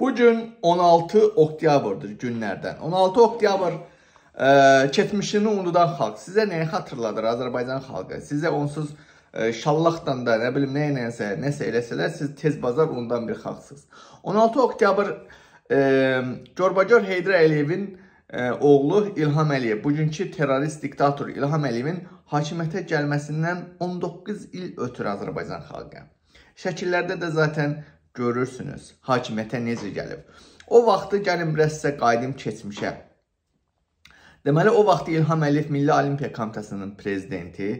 Bu gün 16 oktyabrdır günlərdən. 16 oktyabr ə, e, keçmişini unudan xalq sizə nəyi xatırladır Azərbaycan xalqı? Sizə onsuz ə, e, şallaqdan da nə bilim nə ilə nəsə eləsələr siz tez bazar unudan bir xalqsınız. 16 oktyabr Gorbagor e, Heydər Əliyevin ə, oğlu İlham Əliyev, bugünkü terrorist diktator İlham Əliyevin hakimiyyətə gəlməsindən 19 il ötür Azərbaycan xalqı. Şəkillərdə də zaten görürsünüz hakimiyyətə necə gəlib. O vaxtı gəlin biraz sizə qayıdım keçmişə. Deməli, o vaxt İlham Əliyev Milli Olimpiya Komitəsinin prezidenti,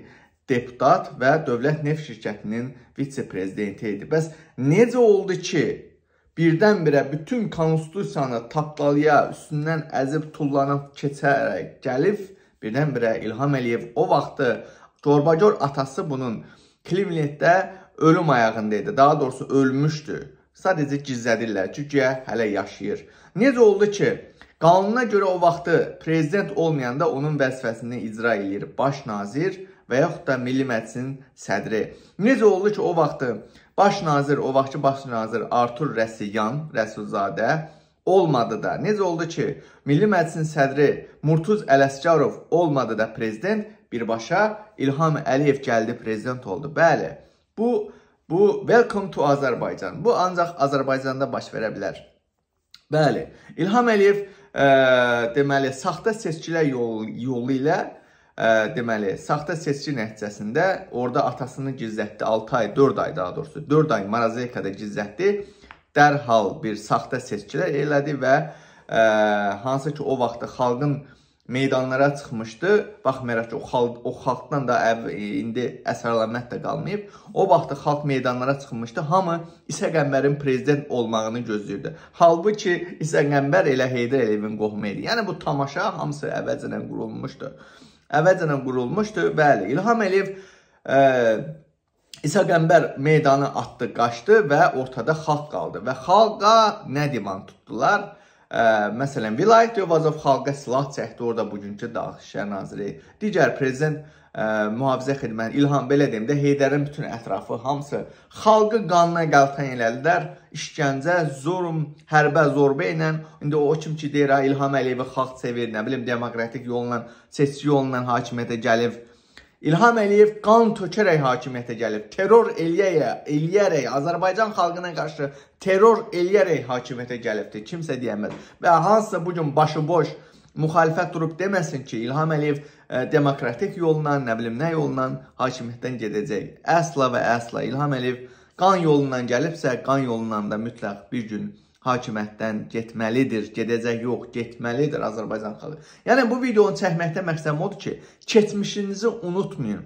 deputat və Dövlət Neft Şirkətinin vitse-prezidenti idi. Bəs necə oldu ki, birdən-birə bütün konstitusiyanı tapdalıya, üstündən əzib tullanıb keçərək gəlib, birdən-birə İlham Əliyev o vaxtı Corbacor atası bunun Klivlenddə ölüm ayağında idi. Daha doğrusu ölmüşdü. Sadəcə gizlədirlər ki, güya hələ yaşayır. Necə oldu ki, qanuna görə o vaxtı prezident olmayanda onun vəzifəsini icra eləyir baş nazir və yaxud da Milli Məclisin sədri. Necə oldu ki, o vaxtı baş nazir, o vaxtki baş nazir Artur Rəsiyan Rəsulzadə olmadı da. Necə oldu ki, Milli Məclisin sədri Murtuz Ələsgərov olmadı da prezident, birbaşa İlham Əliyev gəldi prezident oldu. Bəli. Bu bu Welcome to Azərbaycan. Bu ancaq Azərbaycanda baş verə bilər. Bəli, İlham Əliyev ə, e, deməli saxta seçkilər yolu, yolu ilə ə, e, deməli saxta seçki nəticəsində orada atasını gizlətdi 6 ay, 4 ay daha doğrusu 4 ay Marazekada gizlətdi. Dərhal bir saxta seçkilər elədi və ə, e, hansı ki o vaxtı xalqın ə, meydanlara çıxmışdı. Baxmayaraq ki, o xalq o xalqdan da əv, e, indi əsər-əlamət də qalmayıb. O vaxtı xalq meydanlara çıxmışdı. Hamı İsa Qəmbərin prezident olmağını gözləyirdi. Halbuki İsa Qəmbər elə Heydər Əliyevin qohumu idi. Yəni bu tamaşa hamısı əvvəlcədən qurulmuşdu. Əvvəlcədən qurulmuşdu. Bəli, İlham Əliyev ə, e, İsa Qəmbər meydanı atdı, qaçdı və ortada xalq qaldı və xalqa nə divan tutdular? Ə, məsələn, Vilayət Yovazov xalqa silah çəkdi orada bugünkü Daxili İşlər naziri. Digər prezident ə, mühafizə xidməti İlham belə deyim də Heydərin bütün ətrafı hamısı xalqı qanına qaltan elədilər. İşgəncə, zorum, hərbə zorbə ilə indi o kim ki deyir İlham Əliyevi xalq sevir, nə bilim demokratik yolla, seçki yolla hakimiyyətə gəlib İlham Əliyev qan tökərək hakimiyyətə gəlib. Terror eləyərək, eləyərək Azərbaycan xalqına qarşı terror eləyərək hakimiyyətə gəlibdir. Kimsə deyəməz. Və hansısa bu gün başıboş müxalifət durub deməsin ki, İlham Əliyev ə, e, demokratik yolla, nə bilim nə yolla hakimiyyətdən gedəcək. Əsla və əsla İlham Əliyev qan yolundan gəlibsə, qan yolundan da mütləq bir gün hakimiyyətdən getməlidir, gedəcək yox, getməlidir Azərbaycan xalqı. Yəni bu videonu çəkməkdə məqsədim odur ki, keçmişinizi unutmayın.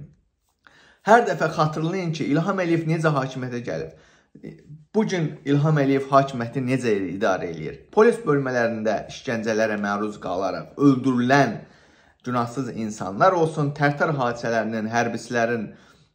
Hər dəfə xatırlayın ki, İlham Əliyev necə hakimiyyətə gəlib. Bu gün İlham Əliyev hakimiyyəti necə idarə eləyir? Polis bölmələrində işgəncələrə məruz qalaraq öldürülən günahsız insanlar olsun, tərtər hadisələrinin, hərbiçilərin,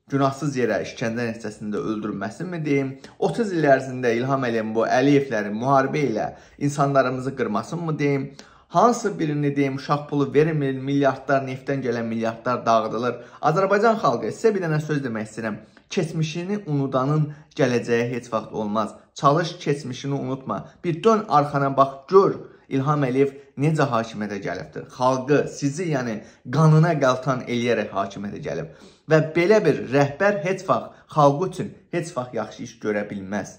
günahsız yerə işgəncə nəticəsində öldürülməsini deyim. 30 il ərzində İlham Əliyev Əliyevlərin müharibə ilə insanlarımızı qırmasını mı deyim? Hansı birini deyim, uşaq pulu verilmir, milyardlar neftdən gələn milyardlar dağıdılır. Azərbaycan xalqı sizə bir dənə söz demək istəyirəm. Keçmişini unudanın gələcəyi heç vaxt olmaz. Çalış keçmişini unutma. Bir dön arxana bax, gör İlham Əliyev necə hakimiyyətə gəlibdir? Xalqı, sizi, yəni qanına qaltan eləyərək hakimiyyətə gəlib. Və belə bir rəhbər heç vaxt xalqı üçün heç vaxt yaxşı iş görə bilməz.